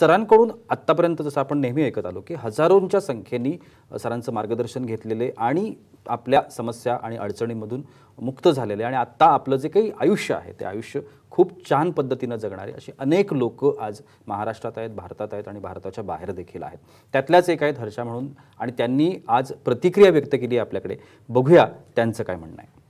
सरांकडून आत्तापर्यंत जसं आपण नेहमी ऐकत आलो की हजारोंच्या संख्येने सरांचं मार्गदर्शन घेतलेले आणि आपल्या समस्या आणि अडचणीमधून मुक्त झालेले आणि आत्ता आपलं जे काही आयुष्य आहे ते आयुष्य खूप छान पद्धतीनं जगणारे असे अनेक लोक आज महाराष्ट्रात आहेत भारतात आहेत आणि भारताच्या बाहेर देखील आहेत त्यातल्याच एक आहेत हर्षा म्हणून आणि त्यांनी आज प्रतिक्रिया व्यक्त केली आपल्याकडे बघूया त्यांचं काय म्हणणं आहे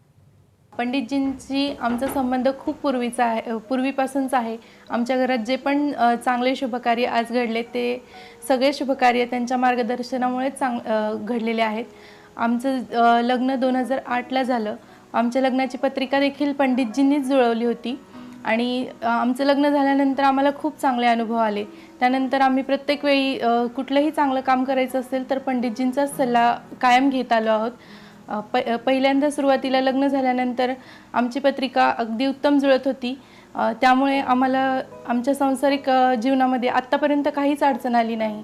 पंडितजींची आमचा संबंध खूप पूर्वीचा आहे पूर्वीपासूनचा आहे आमच्या घरात जे पण चांगले शुभकार्य आज घडले ते सगळे शुभकार्य त्यांच्या मार्गदर्शनामुळेच चांग घडलेले आहेत आमचं लग्न दोन हजार आठला झालं आमच्या लग्नाची पत्रिका देखील पंडितजींनीच जुळवली होती आणि आमचं लग्न झाल्यानंतर आम्हाला खूप चांगले अनुभव आले त्यानंतर आम्ही प्रत्येक वेळी कुठलंही चांगलं काम करायचं असेल तर पंडितजींचाच सल्ला कायम घेत आलो आहोत प पहिल्यांदा सुरुवातीला लग्न झाल्यानंतर आमची पत्रिका अगदी उत्तम जुळत होती त्यामुळे आम्हाला आमच्या सांसारिक जीवनामध्ये आत्तापर्यंत काहीच अडचण आली नाही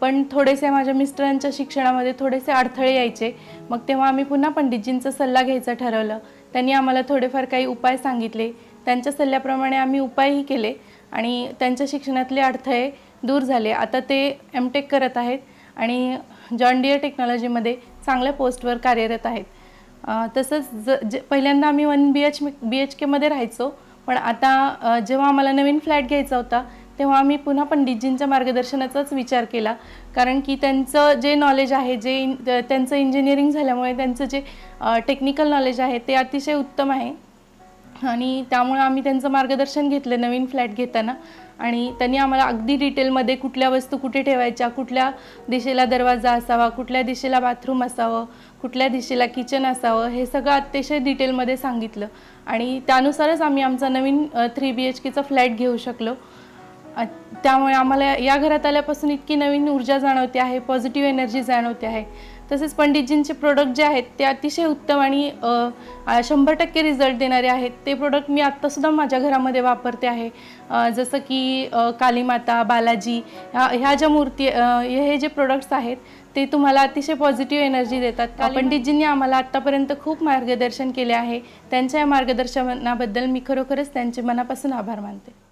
पण थोडेसे माझ्या मिस्टरांच्या शिक्षणामध्ये थोडेसे अडथळे यायचे मग तेव्हा आम्ही पुन्हा पंडितजींचा सल्ला घ्यायचा ठरवलं त्यांनी आम्हाला थोडेफार काही उपाय सांगितले त्यांच्या सल्ल्याप्रमाणे आम्ही उपायही केले आणि त्यांच्या शिक्षणातले अडथळे दूर झाले आता ते एम टेक करत आहेत आणि जॉन डियर टेक्नॉलॉजीमध्ये चांगल्या पोस्टवर कार्यरत आहेत तसंच ज ज पहिल्यांदा आम्ही one B H B H केमध्ये राहायचो पण आता जेव्हा आम्हाला नवीन फ्लॅट घ्यायचा होता तेव्हा आम्ही पुन्हा पंडितजींच्या मार्गदर्शनाचाच विचार केला कारण की त्यांचं जे नॉलेज आहे जे त्यांचं इंजिनिअरिंग झाल्यामुळे त्यांचं जे टेक्निकल नॉलेज आहे ते अतिशय उत्तम आहे आणि त्यामुळे आम्ही त्यांचं मार्गदर्शन घेतलं नवीन फ्लॅट घेताना आणि त्यांनी आम्हाला अगदी डिटेलमध्ये कुठल्या वस्तू कुठे ठेवायच्या कुठल्या दिशेला दरवाजा असावा कुठल्या दिशेला बाथरूम असावं कुठल्या दिशेला किचन असावं हे सगळं अतिशय डिटेलमध्ये सांगितलं आणि त्यानुसारच आम्ही आमचा नवीन थ्री बी एच केचा फ्लॅट घेऊ शकलो त्यामुळे आम्हाला या घरात आल्यापासून इतकी नवीन ऊर्जा जाणवते आहे पॉझिटिव्ह एनर्जी जाणवते आहे तसेच पंडितजींचे प्रोडक्ट जे आहेत ते अतिशय उत्तम आणि शंभर टक्के रिझल्ट देणारे आहेत ते प्रोडक्ट मी आत्तासुद्धा माझ्या घरामध्ये वापरते आहे जसं की कालीमाता बालाजी ह्या ह्या ज्या मूर्ती हे जे प्रोडक्ट्स आहेत ते तुम्हाला अतिशय पॉझिटिव्ह एनर्जी देतात पंडितजींनी आम्हाला आत्तापर्यंत खूप मार्गदर्शन केले आहे त्यांच्या या मार्गदर्शनाबद्दल मी खरोखरच त्यांचे मनापासून आभार मानते